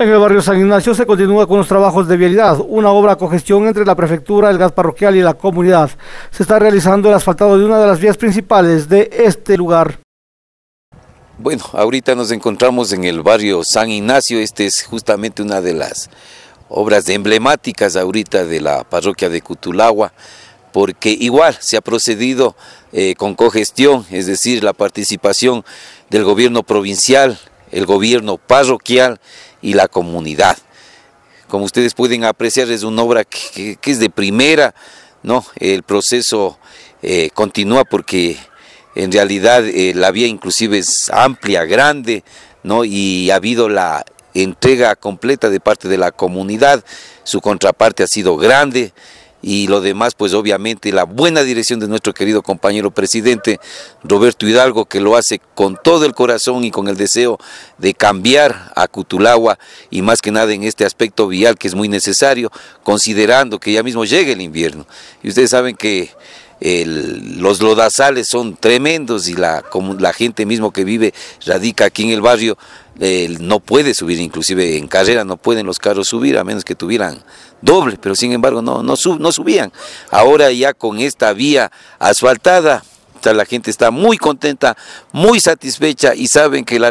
En el barrio San Ignacio se continúa con los trabajos de vialidad, una obra cogestión entre la prefectura, el gas parroquial y la comunidad. Se está realizando el asfaltado de una de las vías principales de este lugar. Bueno, ahorita nos encontramos en el barrio San Ignacio, este es justamente una de las obras emblemáticas ahorita de la parroquia de Cutulagua, porque igual se ha procedido eh, con cogestión, es decir, la participación del gobierno provincial, el gobierno parroquial, y la comunidad. Como ustedes pueden apreciar, es una obra que, es de primera, ¿no? El proceso eh, continúa porque en realidad eh, la vía inclusive es amplia, grande, ¿no? Y ha habido la entrega completa de parte de la comunidad, su contraparte ha sido grande, y lo demás, pues obviamente la buena dirección de nuestro querido compañero presidente Roberto Hidalgo, que lo hace con todo el corazón y con el deseo de cambiar a Cutulagua y más que nada en este aspecto vial que es muy necesario, considerando que ya mismo llega el invierno. Y ustedes saben que los lodazales son tremendos y la, la gente mismo que vive, radica aquí en el barrio, no puede subir, inclusive en carrera no pueden los carros subir, a menos que tuvieran doble, pero sin embargo no, no subían. Ahora ya con esta vía asfaltada, la gente está muy contenta, muy satisfecha y saben que la,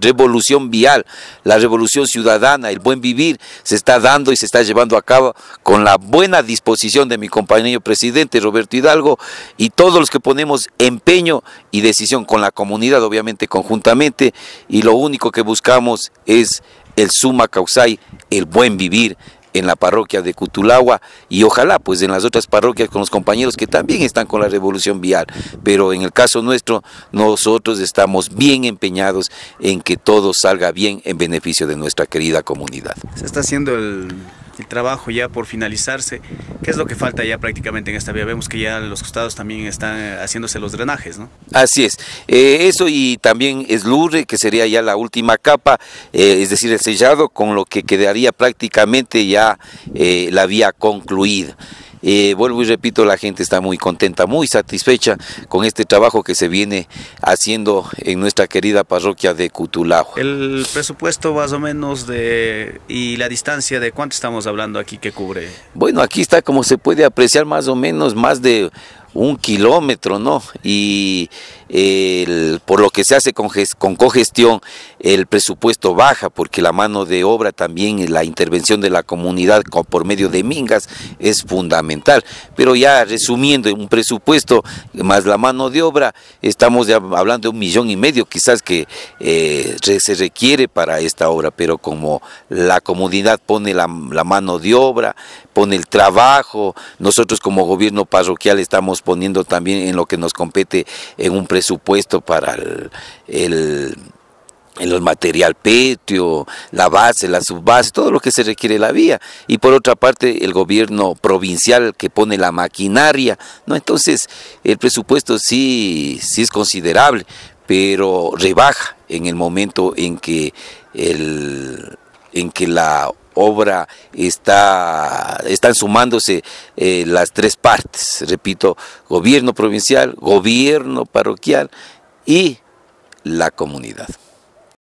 revolución vial, la revolución ciudadana, el buen vivir se está dando y se está llevando a cabo con la buena disposición de mi compañero presidente Roberto Hidalgo y todos los que ponemos empeño y decisión con la comunidad, obviamente conjuntamente, y lo único que buscamos es el suma causai, el buen vivir, en la parroquia de Cutulagua y ojalá pues en las otras parroquias con los compañeros que también están con la revolución vial. Pero en el caso nuestro, nosotros estamos bien empeñados en que todo salga bien en beneficio de nuestra querida comunidad. Se está haciendo el el trabajo ya por finalizarse, ¿qué es lo que falta ya prácticamente en esta vía? Vemos que ya los costados también están eh, haciéndose los drenajes, ¿no? Así es, eh, eso y también es lure, que sería ya la última capa, eh, es decir, el sellado, con lo que quedaría prácticamente ya la vía concluida. Eh, vuelvo y repito, la gente está muy contenta, muy satisfecha con este trabajo que se viene haciendo en nuestra querida parroquia de Cutulajo El presupuesto más o menos de y la distancia de cuánto estamos hablando aquí que cubre. Bueno, aquí está como se puede apreciar más o menos más de un kilómetro, ¿no? Y por lo que se hace con, con, cogestión, el presupuesto baja porque la mano de obra también, la intervención de la comunidad por medio de mingas es fundamental. Pero ya resumiendo, un presupuesto más la mano de obra, estamos hablando de un millón y medio quizás que eh, se requiere para esta obra, pero como la comunidad pone la, la mano de obra, pone el trabajo, nosotros como gobierno parroquial estamos poniendo también en lo que nos compete en un presupuesto presupuesto para el, material petio, la base, la subbase, todo lo que se requiere la vía. Y por otra parte, el gobierno provincial que pone la maquinaria, ¿no? Entonces, el presupuesto sí, sí es considerable, pero rebaja en el momento en que el, en que la obra está, están sumándose eh, las tres partes, repito, gobierno provincial, gobierno parroquial y la comunidad.